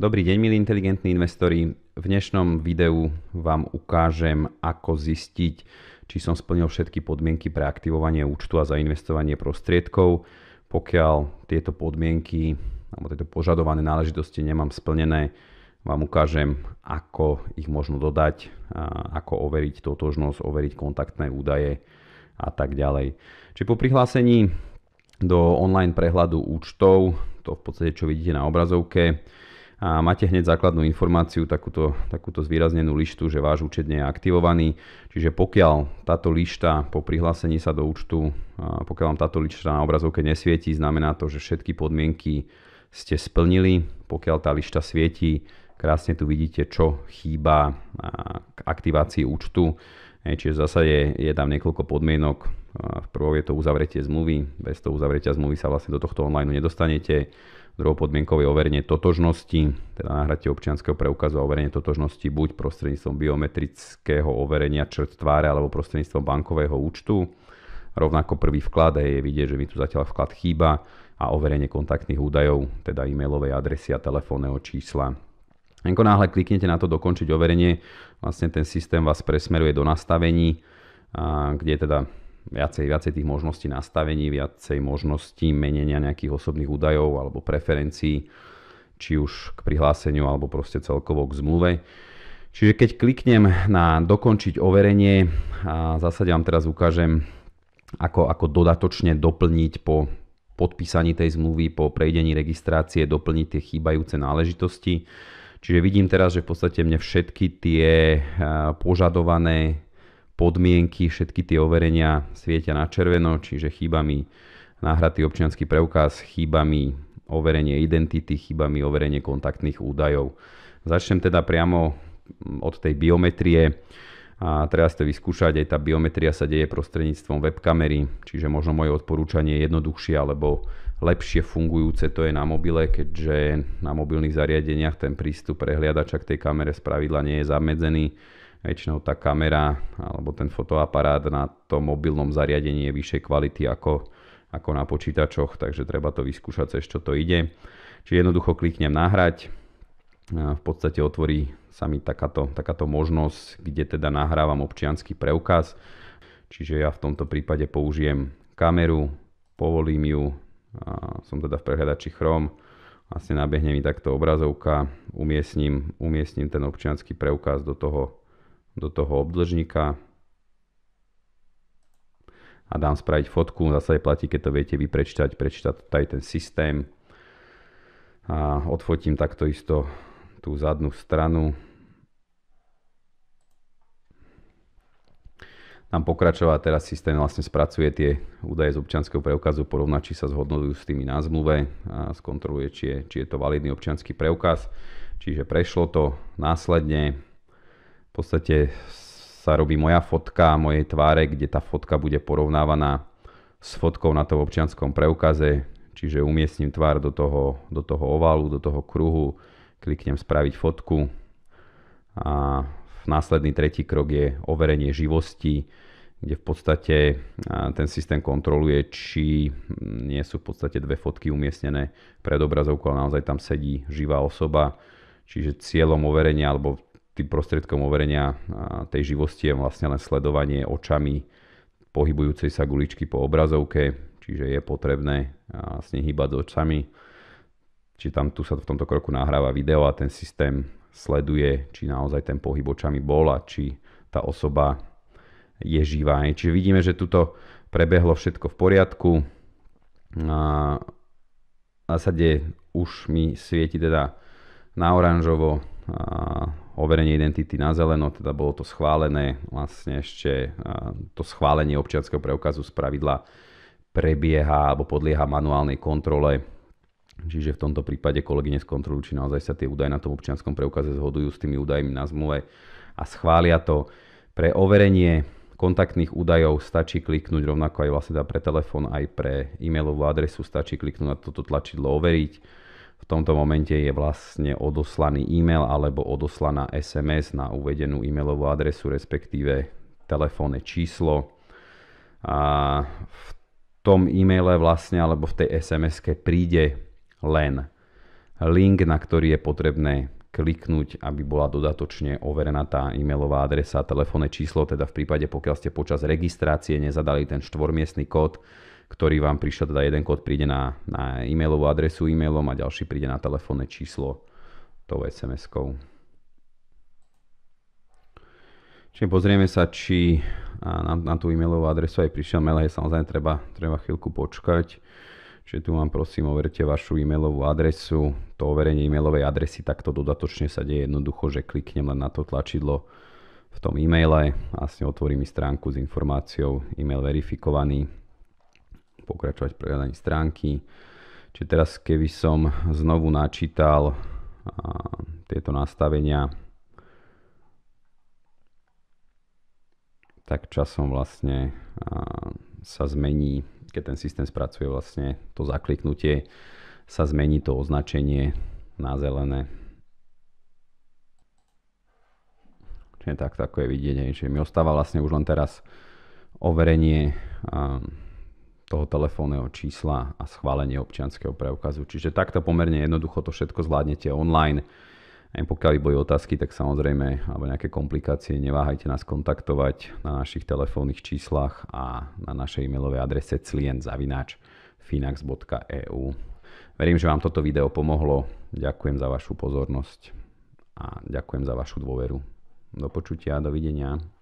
Dobrý deň, milí inteligentní investori. V dnešnom videu vám ukážem, ako zistiť, či som splnil všetky podmienky pre aktivovanie účtu a zainvestovanie prostriedkov. Pokiaľ tieto podmienky alebo tieto požadované náležitosti nemám splnené, vám ukážem, ako ich možno dodať, ako overiť totožnosť, overiť kontaktné údaje a tak ďalej. Čiže po prihlásení do online prehľadu účtov, to v podstate čo vidíte na obrazovke, a máte hneď základnú informáciu, takúto, takúto zvýraznenú lištu, že váš účet nie je aktivovaný. Čiže pokiaľ táto lišta po prihlásení sa do účtu, pokiaľ vám táto lišta na obrazovke nesvieti, znamená to, že všetky podmienky ste splnili. Pokiaľ tá lišta svieti, krásne tu vidíte, čo chýba k aktivácii účtu Čiže v zásade je tam niekoľko podmienok. V prvom je to uzavretie zmluvy. Bez toho uzavretia zmluvy sa vlastne do tohto online nedostanete. Druhou podmienkou je overenie totožnosti, teda náhradie občianskeho preukazu a overenie totožnosti buď prostredníctvom biometrického overenia črt tváre alebo prostredníctvom bankového účtu. Rovnako prvý vklad je vidieť, že mi tu zatiaľ vklad chýba a overenie kontaktných údajov, teda e-mailovej adresy a telefónneho čísla ako náhle kliknete na to dokončiť overenie, vlastne ten systém vás presmeruje do nastavení, kde je teda viacej, viacej tých možností nastavení, viacej možností menenia nejakých osobných údajov alebo preferencií, či už k prihláseniu alebo proste celkovo k zmluve. Čiže keď kliknem na dokončiť overenie, a zásade vám teraz ukážem, ako, ako dodatočne doplniť po podpísaní tej zmluvy, po prejdení registrácie, doplniť tie chýbajúce náležitosti. Čiže vidím teraz, že v podstate mne všetky tie požadované podmienky, všetky tie overenia svietia na červeno, čiže chýba mi náhradný občianský preukaz, chýba mi overenie identity, chýba mi overenie kontaktných údajov. Začnem teda priamo od tej biometrie. A treba ste to vyskúšať, aj tá biometria sa deje prostredníctvom webkamery, čiže možno moje odporúčanie je jednoduchšie alebo lepšie fungujúce to je na mobile, keďže na mobilných zariadeniach ten prístup prehliadača k tej kamere spravidla nie je zamedzený. Väčšinou tá kamera alebo ten fotoaparát na tom mobilnom zariadení je vyššej kvality ako, ako na počítačoch, takže treba to vyskúšať, cez čo to ide. Čiže jednoducho kliknem nahrať, v podstate otvorí sa mi takáto, takáto možnosť, kde teda nahrávam občianský preukaz. Čiže ja v tomto prípade použijem kameru, povolím ju, a som teda v prehľadači Chrome, vlastne nabehne mi takto obrazovka, umiestním, umiestním ten občianský preukaz do toho, do toho obdlžníka a dám spraviť fotku, zase platí, keď to viete vyprečtať, prečítať aj ten systém a odfotím takto isto tú zadnú stranu tam pokračovať. Teraz systém vlastne spracuje tie údaje z občianského preukazu, porovná, či sa zhodnotujú s tými na zmluve a skontroluje, či je, či je to validný občianský preukaz. Čiže prešlo to následne. V podstate sa robí moja fotka mojej tváre, kde tá fotka bude porovnávaná s fotkou na tom občianskom preukaze, čiže umiestním tvár do toho, do toho ovalu, do toho kruhu, kliknem spraviť fotku a následný tretí krok je overenie živosti, kde v podstate ten systém kontroluje, či mm, nie sú v podstate dve fotky umiestnené pred obrazovkou, ale naozaj tam sedí živá osoba. Čiže cieľom overenia alebo tým prostriedkom overenia tej živosti je vlastne len sledovanie očami pohybujúcej sa guličky po obrazovke, čiže je potrebné vlastne hýbať očami či tam tu sa v tomto kroku nahráva video a ten systém sleduje, či naozaj ten pohyb očami bol a či tá osoba je živá. Čiže vidíme, že tuto prebehlo všetko v poriadku. Na zásade už mi svieti teda na oranžovo overenie identity na zeleno, teda bolo to schválené, vlastne ešte to schválenie občianského preukazu z pravidla prebieha alebo podlieha manuálnej kontrole Čiže v tomto prípade kolegyne skontrolujú, či naozaj sa tie údaje na tom občianskom preukaze zhodujú s tými údajmi na zmluve a schvália to. Pre overenie kontaktných údajov stačí kliknúť rovnako aj vlastne pre telefón, aj pre e-mailovú adresu stačí kliknúť na toto tlačidlo overiť. V tomto momente je vlastne odoslaný e-mail alebo odoslaná SMS na uvedenú e-mailovú adresu, respektíve telefónne číslo. A v tom e-maile vlastne alebo v tej SMS-ke príde len link, na ktorý je potrebné kliknúť, aby bola dodatočne overená tá e-mailová adresa, telefónne číslo, teda v prípade, pokiaľ ste počas registrácie nezadali ten štvormiestný kód, ktorý vám prišiel, teda jeden kód príde na, na e-mailovú adresu e-mailom a ďalší príde na telefónne číslo tou SMS-kou. Čiže pozrieme sa, či na, na tú e-mailovú adresu aj prišiel mail, je samozrejme treba, treba chvíľku počkať. Čiže tu vám prosím overte vašu e-mailovú adresu. To overenie e-mailovej adresy takto dodatočne sa deje jednoducho, že kliknem len na to tlačidlo v tom e-maile a vlastne otvorí mi stránku s informáciou e-mail verifikovaný. Pokračovať v prehľadaní stránky. Čiže teraz keby som znovu načítal tieto nastavenia, tak časom vlastne sa zmení keď ten systém spracuje vlastne to zakliknutie, sa zmení to označenie na zelené. Čiže tak, tak je vidieť. Čiže mi ostáva vlastne už len teraz overenie ehm, toho telefónneho čísla a schválenie občianskeho preukazu. Čiže takto pomerne jednoducho to všetko zvládnete online. Aj pokiaľ boli otázky, tak samozrejme, alebo nejaké komplikácie, neváhajte nás kontaktovať na našich telefónnych číslach a na našej e-mailovej adrese clientzavináčfinax.eu. Verím, že vám toto video pomohlo. Ďakujem za vašu pozornosť a ďakujem za vašu dôveru. Do počutia, dovidenia.